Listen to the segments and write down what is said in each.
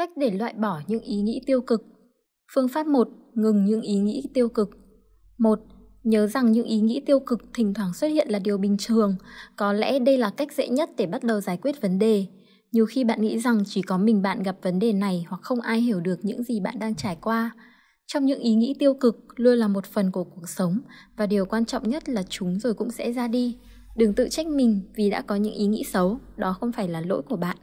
Cách để loại bỏ những ý nghĩ tiêu cực. Phương pháp 1, ngừng những ý nghĩ tiêu cực. 1. Nhớ rằng những ý nghĩ tiêu cực thỉnh thoảng xuất hiện là điều bình thường, có lẽ đây là cách dễ nhất để bắt đầu giải quyết vấn đề. Nhiều khi bạn nghĩ rằng chỉ có mình bạn gặp vấn đề này hoặc không ai hiểu được những gì bạn đang trải qua. Trong những ý nghĩ tiêu cực luôn là một phần của cuộc sống và điều quan trọng nhất là chúng rồi cũng sẽ ra đi. Đừng tự trách mình vì đã có những ý nghĩ xấu, đó không phải là lỗi của bạn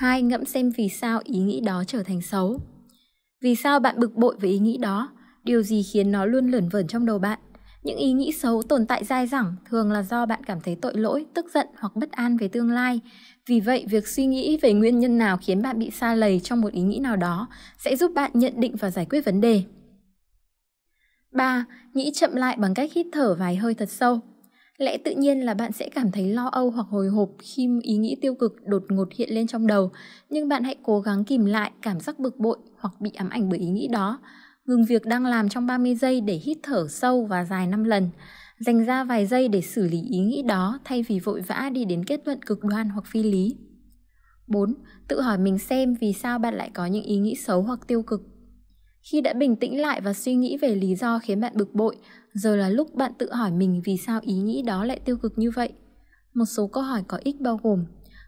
hai Ngẫm xem vì sao ý nghĩ đó trở thành xấu. Vì sao bạn bực bội với ý nghĩ đó? Điều gì khiến nó luôn lởn vởn trong đầu bạn? Những ý nghĩ xấu tồn tại dai dẳng thường là do bạn cảm thấy tội lỗi, tức giận hoặc bất an về tương lai. Vì vậy, việc suy nghĩ về nguyên nhân nào khiến bạn bị xa lầy trong một ý nghĩ nào đó sẽ giúp bạn nhận định và giải quyết vấn đề. 3. Nghĩ chậm lại bằng cách hít thở vài hơi thật sâu lẽ tự nhiên là bạn sẽ cảm thấy lo âu hoặc hồi hộp khi ý nghĩ tiêu cực đột ngột hiện lên trong đầu nhưng bạn hãy cố gắng kìm lại cảm giác bực bội hoặc bị ám ảnh bởi ý nghĩ đó ngừng việc đang làm trong 30 giây để hít thở sâu và dài 5 lần dành ra vài giây để xử lý ý nghĩ đó thay vì vội vã đi đến kết luận cực đoan hoặc phi lý 4. Tự hỏi mình xem vì sao bạn lại có những ý nghĩ xấu hoặc tiêu cực khi đã bình tĩnh lại và suy nghĩ về lý do khiến bạn bực bội, giờ là lúc bạn tự hỏi mình vì sao ý nghĩ đó lại tiêu cực như vậy. Một số câu hỏi có ích bao gồm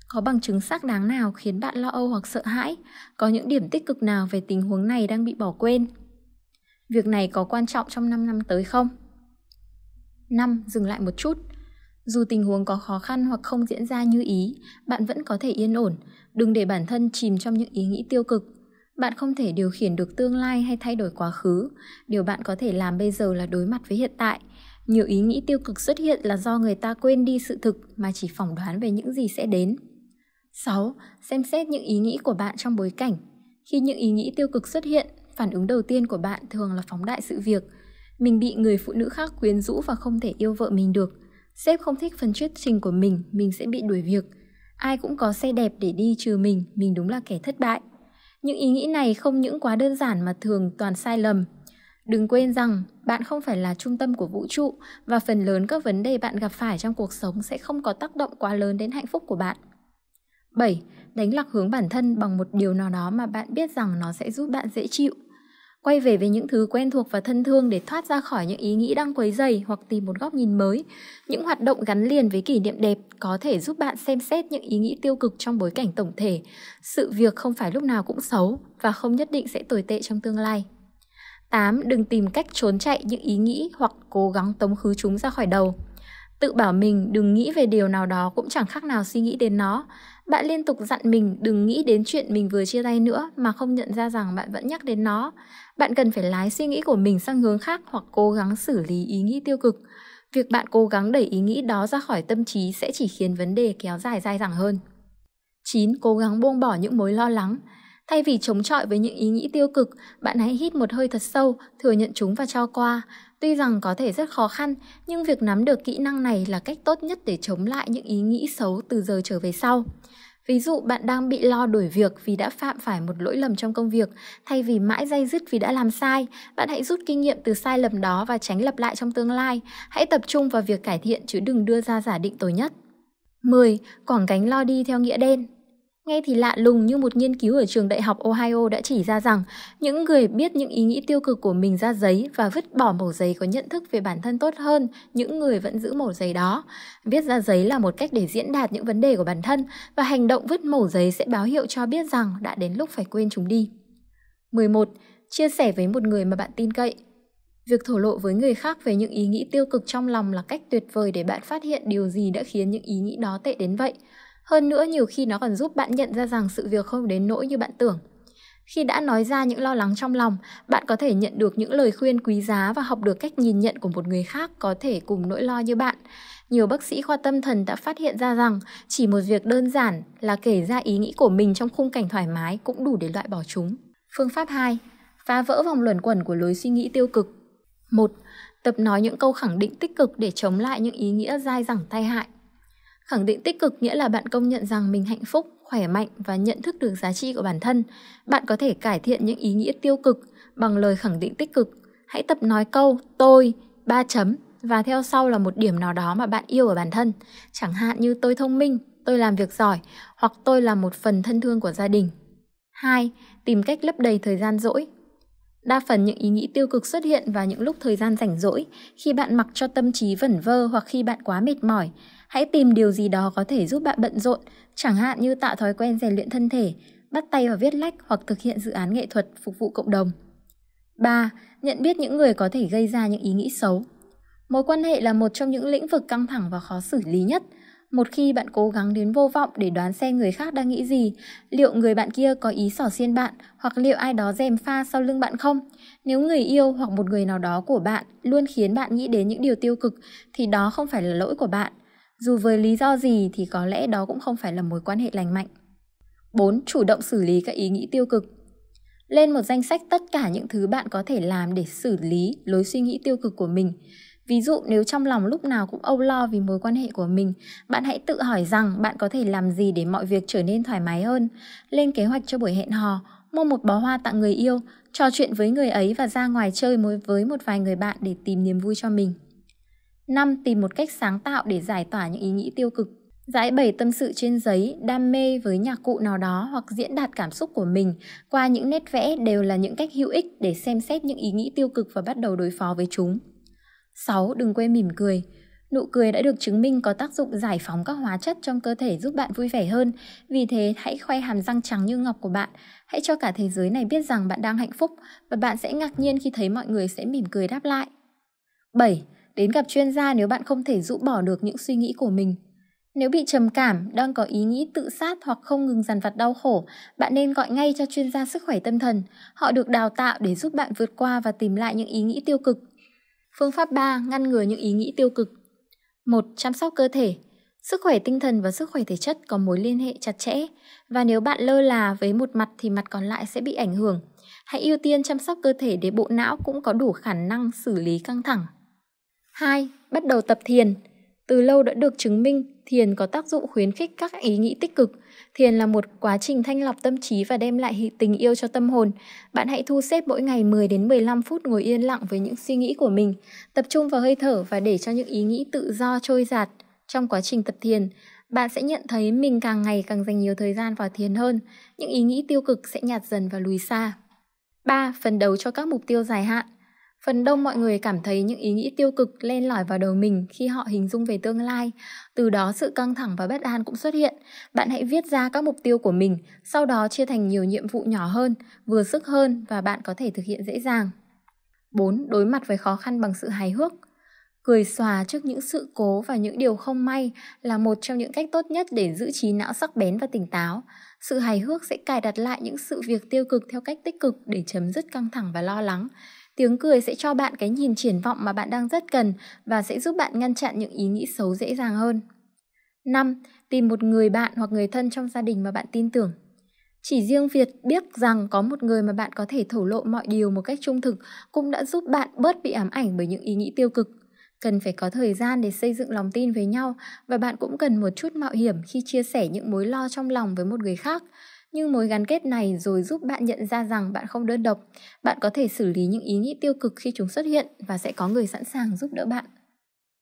có bằng chứng xác đáng nào khiến bạn lo âu hoặc sợ hãi? Có những điểm tích cực nào về tình huống này đang bị bỏ quên? Việc này có quan trọng trong 5 năm tới không? 5. Dừng lại một chút. Dù tình huống có khó khăn hoặc không diễn ra như ý, bạn vẫn có thể yên ổn. Đừng để bản thân chìm trong những ý nghĩ tiêu cực bạn không thể điều khiển được tương lai hay thay đổi quá khứ điều bạn có thể làm bây giờ là đối mặt với hiện tại nhiều ý nghĩ tiêu cực xuất hiện là do người ta quên đi sự thực mà chỉ phỏng đoán về những gì sẽ đến 6. Xem xét những ý nghĩ của bạn trong bối cảnh. Khi những ý nghĩ tiêu cực xuất hiện, phản ứng đầu tiên của bạn thường là phóng đại sự việc. Mình bị người phụ nữ khác quyến rũ và không thể yêu vợ mình được. Sếp không thích phần thuyết trình của mình, mình sẽ bị đuổi việc. Ai cũng có xe đẹp để đi trừ mình, mình đúng là kẻ thất bại. Những ý nghĩ này không những quá đơn giản mà thường toàn sai lầm. Đừng quên rằng bạn không phải là trung tâm của vũ trụ và phần lớn các vấn đề bạn gặp phải trong cuộc sống sẽ không có tác động quá lớn đến hạnh phúc của bạn. 7. Đánh lạc hướng bản thân bằng một điều nào đó mà bạn biết rằng nó sẽ giúp bạn dễ chịu quay về với những thứ quen thuộc và thân thương để thoát ra khỏi những ý nghĩ đang quấy dày hoặc tìm một góc nhìn mới. Những hoạt động gắn liền với kỷ niệm đẹp có thể giúp bạn xem xét những ý nghĩ tiêu cực trong bối cảnh tổng thể. Sự việc không phải lúc nào cũng xấu và không nhất định sẽ tồi tệ trong tương lai. 8. Đừng tìm cách trốn chạy những ý nghĩ hoặc cố gắng tống khứ chúng ra khỏi đầu. Tự bảo mình đừng nghĩ về điều nào đó cũng chẳng khác nào suy nghĩ đến nó. Bạn liên tục dặn mình đừng nghĩ đến chuyện mình vừa chia tay nữa mà không nhận ra rằng bạn vẫn nhắc đến nó. Bạn cần phải lái suy nghĩ của mình sang hướng khác hoặc cố gắng xử lý ý nghĩ tiêu cực. Việc bạn cố gắng đẩy ý nghĩ đó ra khỏi tâm trí sẽ chỉ khiến vấn đề kéo dài dai dẳng hơn. 9. Cố gắng buông bỏ những mối lo lắng. Thay vì chống chọi với những ý nghĩ tiêu cực, bạn hãy hít một hơi thật sâu, thừa nhận chúng và cho qua. Tuy rằng có thể rất khó khăn, nhưng việc nắm được kỹ năng này là cách tốt nhất để chống lại những ý nghĩ xấu từ giờ trở về sau. Ví dụ bạn đang bị lo đuổi việc vì đã phạm phải một lỗi lầm trong công việc, thay vì mãi dây dứt vì đã làm sai, bạn hãy rút kinh nghiệm từ sai lầm đó và tránh lặp lại trong tương lai. Hãy tập trung vào việc cải thiện chứ đừng đưa ra giả định tồi nhất. 10. Quảng cánh lo đi theo nghĩa đen Nghe thì lạ lùng nhưng một nghiên cứu ở trường đại học Ohio đã chỉ ra rằng những người biết những ý nghĩ tiêu cực của mình ra giấy và vứt bỏ mẩu giấy có nhận thức về bản thân tốt hơn những người vẫn giữ mẩu giấy đó. Viết ra giấy là một cách để diễn đạt những vấn đề của bản thân và hành động vứt mẩu giấy sẽ báo hiệu cho biết rằng đã đến lúc phải quên chúng đi. 11. Chia sẻ với một người mà bạn tin cậy Việc thổ lộ với người khác về những ý nghĩ tiêu cực trong lòng là cách tuyệt vời để bạn phát hiện điều gì đã khiến những ý nghĩ đó tệ đến vậy. Hơn nữa nhiều khi nó còn giúp bạn nhận ra rằng sự việc không đến nỗi như bạn tưởng. Khi đã nói ra những lo lắng trong lòng, bạn có thể nhận được những lời khuyên quý giá và học được cách nhìn nhận của một người khác có thể cùng nỗi lo như bạn. Nhiều bác sĩ khoa tâm thần đã phát hiện ra rằng chỉ một việc đơn giản là kể ra ý nghĩ của mình trong khung cảnh thoải mái cũng đủ để loại bỏ chúng. Phương pháp 2. Phá vỡ vòng luẩn quẩn của lối suy nghĩ tiêu cực. 1. Tập nói những câu khẳng định tích cực để chống lại những ý nghĩa dai dẳng tai hại. Khẳng định tích cực nghĩa là bạn công nhận rằng mình hạnh phúc, khỏe mạnh và nhận thức được giá trị của bản thân. Bạn có thể cải thiện những ý nghĩa tiêu cực bằng lời khẳng định tích cực. Hãy tập nói câu tôi, ba chấm và theo sau là một điểm nào đó mà bạn yêu ở bản thân. Chẳng hạn như tôi thông minh, tôi làm việc giỏi hoặc tôi là một phần thân thương của gia đình. Hai, Tìm cách lấp đầy thời gian rỗi Đa phần những ý nghĩ tiêu cực xuất hiện vào những lúc thời gian rảnh rỗi, khi bạn mặc cho tâm trí vẩn vơ hoặc khi bạn quá mệt mỏi. Hãy tìm điều gì đó có thể giúp bạn bận rộn, chẳng hạn như tạo thói quen rèn luyện thân thể, bắt tay vào viết lách hoặc thực hiện dự án nghệ thuật phục vụ cộng đồng. 3. Nhận biết những người có thể gây ra những ý nghĩ xấu. Mối quan hệ là một trong những lĩnh vực căng thẳng và khó xử lý nhất. Một khi bạn cố gắng đến vô vọng để đoán xem người khác đang nghĩ gì, liệu người bạn kia có ý xỏ xiên bạn hoặc liệu ai đó dèm pha sau lưng bạn không? Nếu người yêu hoặc một người nào đó của bạn luôn khiến bạn nghĩ đến những điều tiêu cực thì đó không phải là lỗi của bạn dù với lý do gì thì có lẽ đó cũng không phải là mối quan hệ lành mạnh. 4. Chủ động xử lý các ý nghĩ tiêu cực. Lên một danh sách tất cả những thứ bạn có thể làm để xử lý lối suy nghĩ tiêu cực của mình. Ví dụ nếu trong lòng lúc nào cũng âu lo vì mối quan hệ của mình, bạn hãy tự hỏi rằng bạn có thể làm gì để mọi việc trở nên thoải mái hơn. Lên kế hoạch cho buổi hẹn hò, mua một bó hoa tặng người yêu, trò chuyện với người ấy và ra ngoài chơi với một vài người bạn để tìm niềm vui cho mình. 5. Tìm một cách sáng tạo để giải tỏa những ý nghĩ tiêu cực. Giải bày tâm sự trên giấy, đam mê với nhạc cụ nào đó hoặc diễn đạt cảm xúc của mình qua những nét vẽ đều là những cách hữu ích để xem xét những ý nghĩ tiêu cực và bắt đầu đối phó với chúng. 6. Đừng quên mỉm cười. Nụ cười đã được chứng minh có tác dụng giải phóng các hóa chất trong cơ thể giúp bạn vui vẻ hơn. Vì thế, hãy khoe hàm răng trắng như ngọc của bạn. Hãy cho cả thế giới này biết rằng bạn đang hạnh phúc và bạn sẽ ngạc nhiên khi thấy mọi người sẽ mỉm cười đáp lại. 7 đến gặp chuyên gia nếu bạn không thể rũ bỏ được những suy nghĩ của mình. Nếu bị trầm cảm, đang có ý nghĩ tự sát hoặc không ngừng dằn vặt đau khổ, bạn nên gọi ngay cho chuyên gia sức khỏe tâm thần. Họ được đào tạo để giúp bạn vượt qua và tìm lại những ý nghĩ tiêu cực. Phương pháp 3. Ngăn ngừa những ý nghĩ tiêu cực 1. Chăm sóc cơ thể Sức khỏe tinh thần và sức khỏe thể chất có mối liên hệ chặt chẽ và nếu bạn lơ là với một mặt thì mặt còn lại sẽ bị ảnh hưởng. Hãy ưu tiên chăm sóc cơ thể để bộ não cũng có đủ khả năng xử lý căng thẳng. 2. Bắt đầu tập thiền. Từ lâu đã được chứng minh, thiền có tác dụng khuyến khích các ý nghĩ tích cực. Thiền là một quá trình thanh lọc tâm trí và đem lại tình yêu cho tâm hồn. Bạn hãy thu xếp mỗi ngày 10 đến 15 phút ngồi yên lặng với những suy nghĩ của mình, tập trung vào hơi thở và để cho những ý nghĩ tự do trôi giạt. Trong quá trình tập thiền, bạn sẽ nhận thấy mình càng ngày càng dành nhiều thời gian vào thiền hơn, những ý nghĩ tiêu cực sẽ nhạt dần và lùi xa. 3. phần đầu cho các mục tiêu dài hạn. Phần đông mọi người cảm thấy những ý nghĩ tiêu cực len lỏi vào đầu mình khi họ hình dung về tương lai. Từ đó sự căng thẳng và bất an cũng xuất hiện. Bạn hãy viết ra các mục tiêu của mình, sau đó chia thành nhiều nhiệm vụ nhỏ hơn, vừa sức hơn và bạn có thể thực hiện dễ dàng. 4. Đối mặt với khó khăn bằng sự hài hước. Cười xòa trước những sự cố và những điều không may là một trong những cách tốt nhất để giữ trí não sắc bén và tỉnh táo. Sự hài hước sẽ cài đặt lại những sự việc tiêu cực theo cách tích cực để chấm dứt căng thẳng và lo lắng. Tiếng cười sẽ cho bạn cái nhìn triển vọng mà bạn đang rất cần và sẽ giúp bạn ngăn chặn những ý nghĩ xấu dễ dàng hơn. 5. Tìm một người bạn hoặc người thân trong gia đình mà bạn tin tưởng. Chỉ riêng việc biết rằng có một người mà bạn có thể thổ lộ mọi điều một cách trung thực cũng đã giúp bạn bớt bị ám ảnh bởi những ý nghĩ tiêu cực. Cần phải có thời gian để xây dựng lòng tin với nhau và bạn cũng cần một chút mạo hiểm khi chia sẻ những mối lo trong lòng với một người khác. Nhưng mối gắn kết này rồi giúp bạn nhận ra rằng bạn không đơn độc, bạn có thể xử lý những ý nghĩ tiêu cực khi chúng xuất hiện và sẽ có người sẵn sàng giúp đỡ bạn